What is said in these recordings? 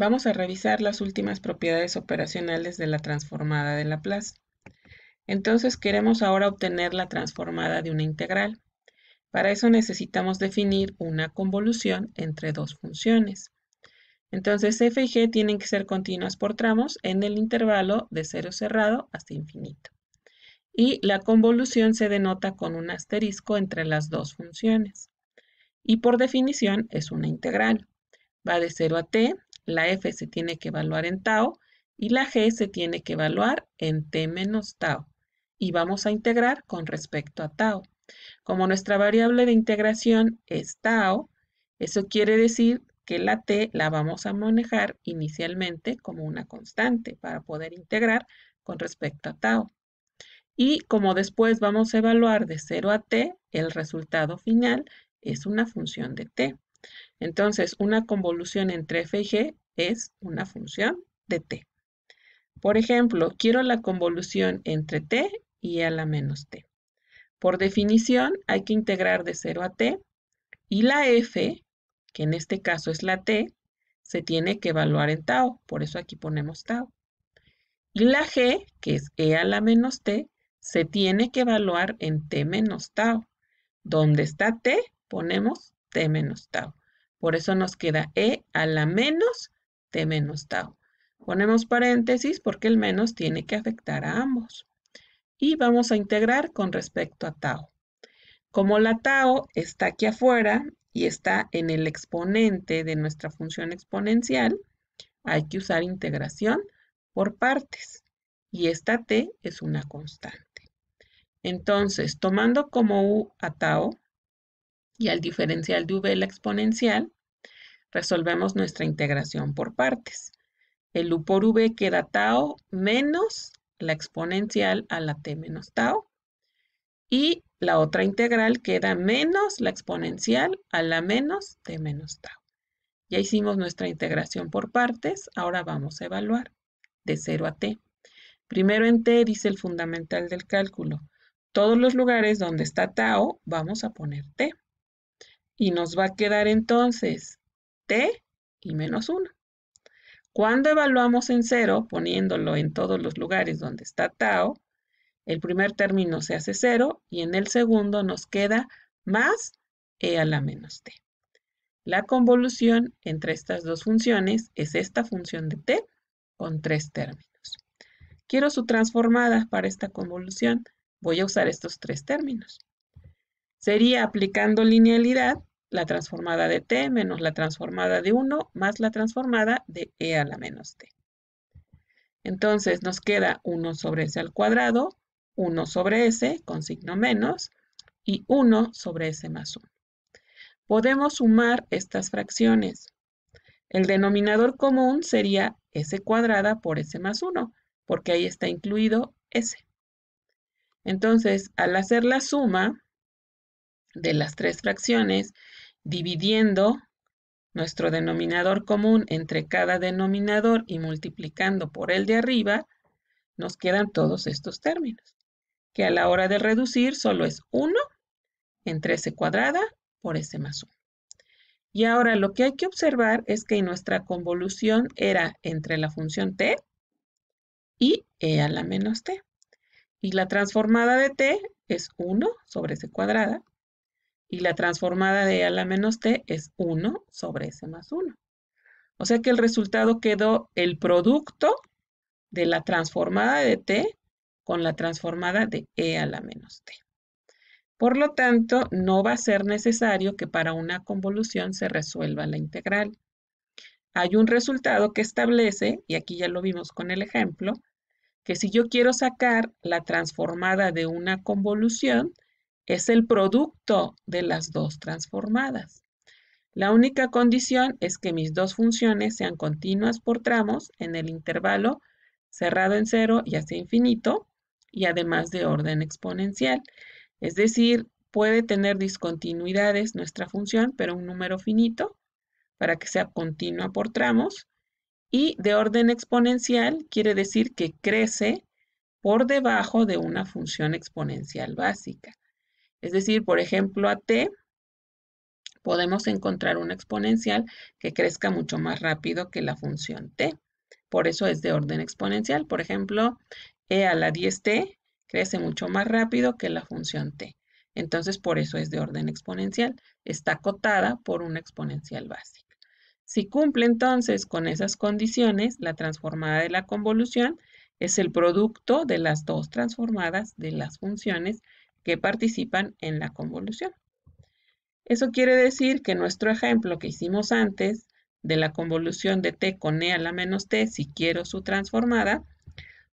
Vamos a revisar las últimas propiedades operacionales de la transformada de Laplace. Entonces queremos ahora obtener la transformada de una integral. Para eso necesitamos definir una convolución entre dos funciones. Entonces f y g tienen que ser continuas por tramos en el intervalo de cero cerrado hasta infinito. Y la convolución se denota con un asterisco entre las dos funciones. Y por definición es una integral. Va de 0 a t la F se tiene que evaluar en tau y la G se tiene que evaluar en T menos tau. Y vamos a integrar con respecto a tau. Como nuestra variable de integración es tau, eso quiere decir que la t la vamos a manejar inicialmente como una constante para poder integrar con respecto a tau. Y como después vamos a evaluar de 0 a t, el resultado final es una función de t. Entonces, una convolución entre f y g es una función de t. Por ejemplo, quiero la convolución entre t y e a la menos t. Por definición, hay que integrar de 0 a t y la f, que en este caso es la t, se tiene que evaluar en tau, por eso aquí ponemos tau. Y la g, que es e a la menos t, se tiene que evaluar en t menos tau. Donde está t, ponemos t menos tau. Por eso nos queda e a la menos t menos tau. Ponemos paréntesis porque el menos tiene que afectar a ambos. Y vamos a integrar con respecto a tau. Como la tau está aquí afuera y está en el exponente de nuestra función exponencial, hay que usar integración por partes. Y esta t es una constante. Entonces, tomando como u a tau, y al diferencial de v la exponencial, resolvemos nuestra integración por partes. El u por v queda tau menos la exponencial a la t menos tau. Y la otra integral queda menos la exponencial a la menos t menos tau. Ya hicimos nuestra integración por partes, ahora vamos a evaluar de 0 a t. Primero en t dice el fundamental del cálculo. Todos los lugares donde está tau vamos a poner t. Y nos va a quedar entonces t y menos 1. Cuando evaluamos en 0, poniéndolo en todos los lugares donde está tau, el primer término se hace 0 y en el segundo nos queda más e a la menos t. La convolución entre estas dos funciones es esta función de t con tres términos. Quiero su transformada para esta convolución. Voy a usar estos tres términos. Sería aplicando linealidad la transformada de t menos la transformada de 1 más la transformada de e a la menos t. Entonces nos queda 1 sobre s al cuadrado, 1 sobre s con signo menos y 1 sobre s más 1. Podemos sumar estas fracciones. El denominador común sería s cuadrada por s más 1, porque ahí está incluido s. Entonces, al hacer la suma de las tres fracciones, dividiendo nuestro denominador común entre cada denominador y multiplicando por el de arriba, nos quedan todos estos términos, que a la hora de reducir solo es 1 entre S cuadrada por S más 1. Y ahora lo que hay que observar es que nuestra convolución era entre la función t y e a la menos t. Y la transformada de t es 1 sobre S cuadrada y la transformada de e A la menos T es 1 sobre S más 1. O sea que el resultado quedó el producto de la transformada de T con la transformada de E a la menos T. Por lo tanto, no va a ser necesario que para una convolución se resuelva la integral. Hay un resultado que establece, y aquí ya lo vimos con el ejemplo, que si yo quiero sacar la transformada de una convolución, es el producto de las dos transformadas. La única condición es que mis dos funciones sean continuas por tramos en el intervalo cerrado en cero y hacia infinito, y además de orden exponencial. Es decir, puede tener discontinuidades nuestra función, pero un número finito, para que sea continua por tramos. Y de orden exponencial quiere decir que crece por debajo de una función exponencial básica. Es decir, por ejemplo, a t podemos encontrar una exponencial que crezca mucho más rápido que la función t. Por eso es de orden exponencial. Por ejemplo, e a la 10t crece mucho más rápido que la función t. Entonces, por eso es de orden exponencial. Está acotada por una exponencial básica. Si cumple entonces con esas condiciones, la transformada de la convolución es el producto de las dos transformadas de las funciones que participan en la convolución. Eso quiere decir que nuestro ejemplo que hicimos antes de la convolución de t con e a la menos t, si quiero su transformada,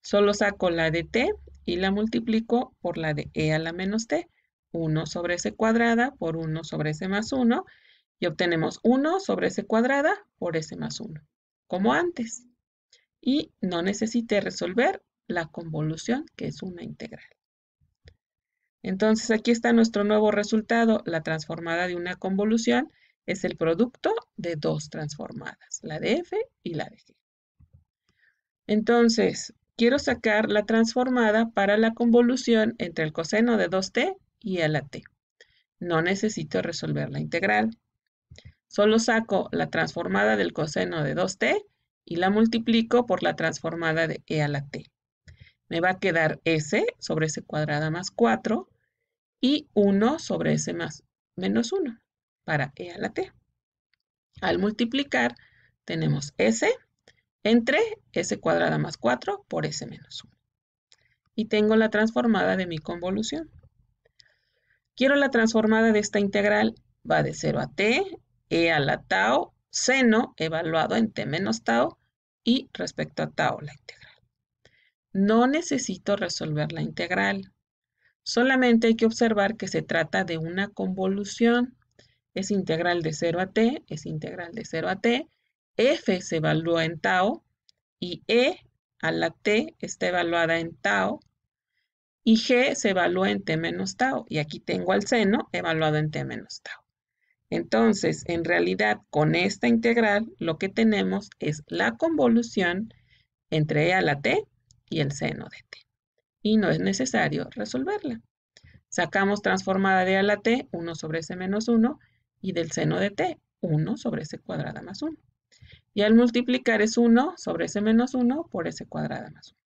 solo saco la de t y la multiplico por la de e a la menos t, 1 sobre s cuadrada por 1 sobre s más 1, y obtenemos 1 sobre s cuadrada por s más 1, como antes. Y no necesité resolver la convolución, que es una integral. Entonces aquí está nuestro nuevo resultado. La transformada de una convolución es el producto de dos transformadas, la de f y la de g. Entonces, quiero sacar la transformada para la convolución entre el coseno de 2t y a la t. No necesito resolver la integral. Solo saco la transformada del coseno de 2t y la multiplico por la transformada de e a la t. Me va a quedar s sobre s cuadrada más 4 y 1 sobre S más menos 1 para E a la T. Al multiplicar tenemos S entre S cuadrada más 4 por S menos 1. Y tengo la transformada de mi convolución. Quiero la transformada de esta integral, va de 0 a T, E a la tau, seno evaluado en T menos tau y respecto a tau la integral. No necesito resolver la integral, Solamente hay que observar que se trata de una convolución. Es integral de 0 a t, es integral de 0 a t. f se evalúa en tau y e a la t está evaluada en tau y g se evalúa en t menos tau. Y aquí tengo al seno evaluado en t menos tau. Entonces, en realidad, con esta integral lo que tenemos es la convolución entre e a la t y el seno de t y no es necesario resolverla. Sacamos transformada de a la t 1 sobre s menos 1 y del seno de t 1 sobre s cuadrada más 1. Y al multiplicar es 1 sobre s menos 1 por s cuadrada más 1.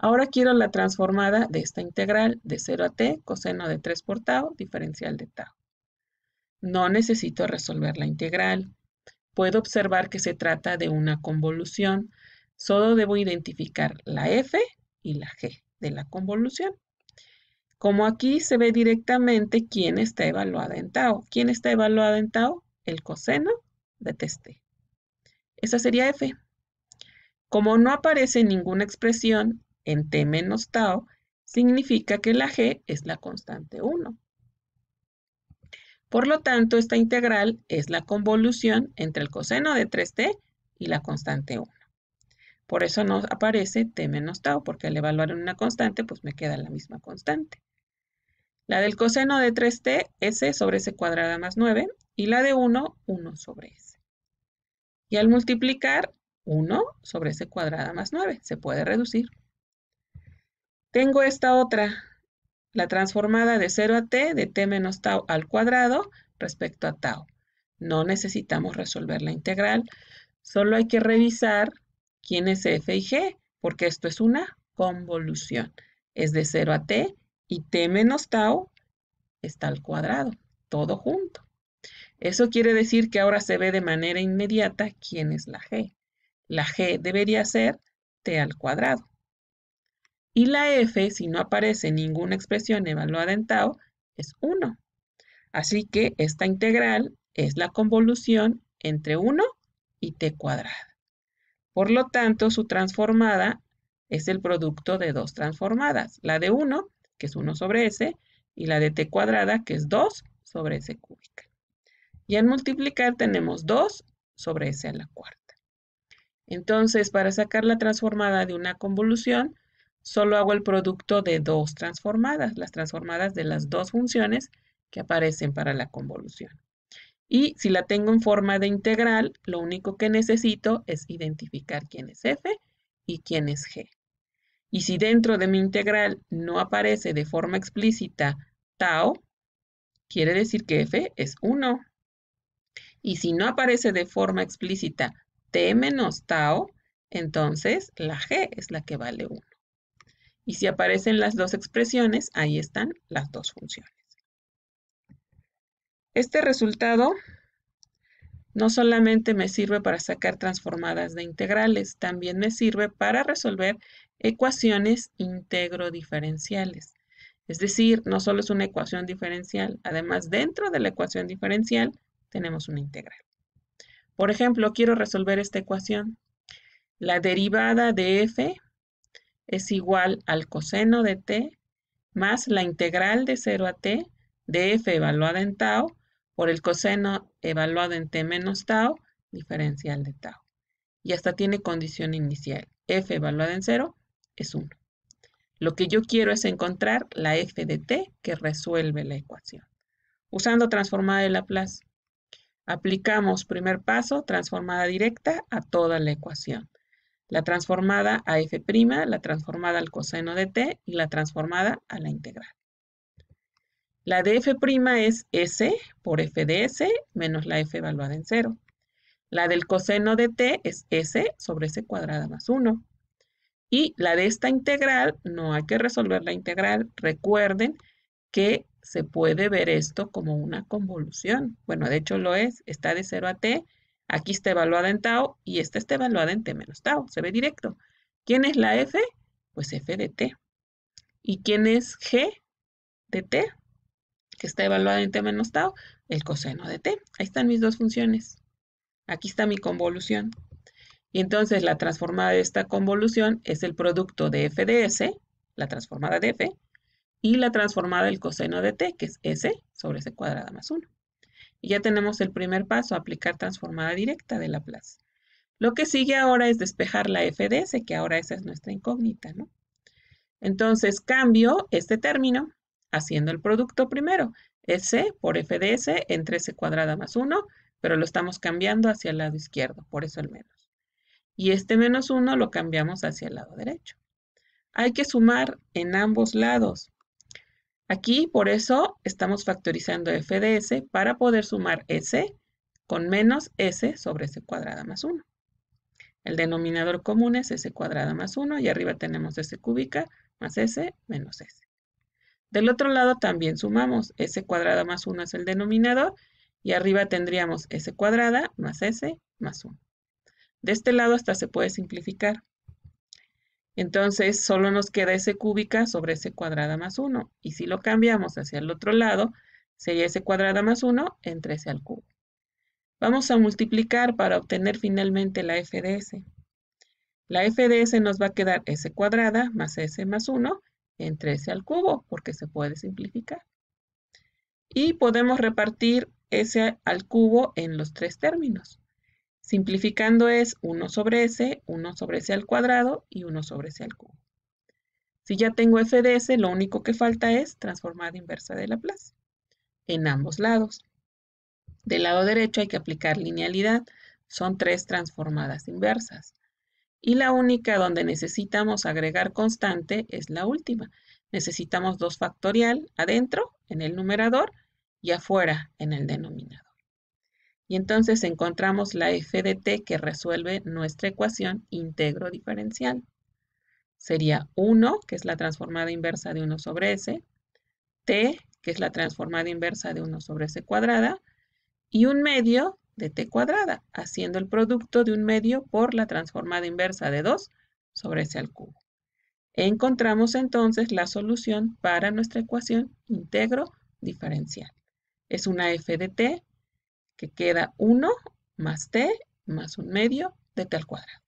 Ahora quiero la transformada de esta integral de 0 a t coseno de 3 por tau diferencial de tau. No necesito resolver la integral. Puedo observar que se trata de una convolución. Solo debo identificar la f y la G de la convolución. Como aquí se ve directamente quién está evaluado en tau. ¿Quién está evaluado en tau? El coseno de 3t. Esa sería F. Como no aparece ninguna expresión en t menos tau, significa que la g es la constante 1. Por lo tanto, esta integral es la convolución entre el coseno de 3t y la constante 1. Por eso nos aparece t menos tau, porque al evaluar en una constante, pues me queda la misma constante. La del coseno de 3t, s e sobre s cuadrada más 9, y la de 1, 1 sobre s. Y al multiplicar, 1 sobre s cuadrada más 9, se puede reducir. Tengo esta otra, la transformada de 0 a t, de t menos tau al cuadrado, respecto a tau. No necesitamos resolver la integral, solo hay que revisar ¿Quién es F y G? Porque esto es una convolución. Es de 0 a T y T menos tau está al cuadrado, todo junto. Eso quiere decir que ahora se ve de manera inmediata quién es la G. La G debería ser T al cuadrado. Y la F, si no aparece ninguna expresión evaluada en tau, es 1. Así que esta integral es la convolución entre 1 y t cuadrada. Por lo tanto, su transformada es el producto de dos transformadas, la de 1, que es 1 sobre S, y la de t cuadrada, que es 2 sobre S cúbica. Y al multiplicar tenemos 2 sobre S a la cuarta. Entonces, para sacar la transformada de una convolución, solo hago el producto de dos transformadas, las transformadas de las dos funciones que aparecen para la convolución. Y si la tengo en forma de integral, lo único que necesito es identificar quién es f y quién es g. Y si dentro de mi integral no aparece de forma explícita tau, quiere decir que f es 1. Y si no aparece de forma explícita t menos tau, entonces la g es la que vale 1. Y si aparecen las dos expresiones, ahí están las dos funciones. Este resultado no solamente me sirve para sacar transformadas de integrales, también me sirve para resolver ecuaciones integro-diferenciales. Es decir, no solo es una ecuación diferencial, además dentro de la ecuación diferencial tenemos una integral. Por ejemplo, quiero resolver esta ecuación. La derivada de f es igual al coseno de t más la integral de 0 a t de f evaluada en tau por el coseno evaluado en t menos tau, diferencial de tau. Y hasta tiene condición inicial. f evaluada en 0 es 1. Lo que yo quiero es encontrar la f de t que resuelve la ecuación. Usando transformada de Laplace. Aplicamos primer paso, transformada directa a toda la ecuación. La transformada a f', la transformada al coseno de t y la transformada a la integral. La de f' es S por f de S menos la f evaluada en 0. La del coseno de t es S sobre S cuadrada más 1. Y la de esta integral, no hay que resolver la integral. Recuerden que se puede ver esto como una convolución. Bueno, de hecho lo es. Está de 0 a t. Aquí está evaluada en tau y esta está evaluada en t menos tau. Se ve directo. ¿Quién es la f? Pues f de t. ¿Y quién es g de t? que está evaluada en t menos tau, el coseno de t. Ahí están mis dos funciones. Aquí está mi convolución. Y entonces la transformada de esta convolución es el producto de f de s, la transformada de f, y la transformada del coseno de t, que es s sobre s cuadrada más 1. Y ya tenemos el primer paso, aplicar transformada directa de Laplace. Lo que sigue ahora es despejar la f de s, que ahora esa es nuestra incógnita, ¿no? Entonces cambio este término haciendo el producto primero. S por f de S en cuadrada más 1, pero lo estamos cambiando hacia el lado izquierdo, por eso el menos. Y este menos 1 lo cambiamos hacia el lado derecho. Hay que sumar en ambos lados. Aquí, por eso, estamos factorizando f de S para poder sumar S con menos S sobre S cuadrada más 1. El denominador común es S cuadrada más 1 y arriba tenemos S cúbica más S menos S. Del otro lado también sumamos, s cuadrada más 1 es el denominador y arriba tendríamos s cuadrada más s más 1. De este lado hasta se puede simplificar. Entonces solo nos queda s cúbica sobre s cuadrada más 1 y si lo cambiamos hacia el otro lado sería s cuadrada más 1 entre s al cubo. Vamos a multiplicar para obtener finalmente la f de s. La f de s nos va a quedar s cuadrada más s más 1 entre S al cubo, porque se puede simplificar. Y podemos repartir S al cubo en los tres términos. Simplificando es 1 sobre S, 1 sobre S al cuadrado y 1 sobre S al cubo. Si ya tengo f de S, lo único que falta es transformada inversa de Laplace en ambos lados. Del lado derecho hay que aplicar linealidad. Son tres transformadas inversas y la única donde necesitamos agregar constante es la última. Necesitamos 2 factorial adentro en el numerador y afuera en el denominador. Y entonces encontramos la f de t que resuelve nuestra ecuación íntegro diferencial. Sería 1, que es la transformada inversa de 1 sobre s, t, que es la transformada inversa de 1 sobre s cuadrada, y un medio, de t cuadrada, haciendo el producto de un medio por la transformada inversa de 2 sobre s al cubo. Encontramos entonces la solución para nuestra ecuación íntegro diferencial. Es una f de t que queda 1 más t más un medio de t al cuadrado.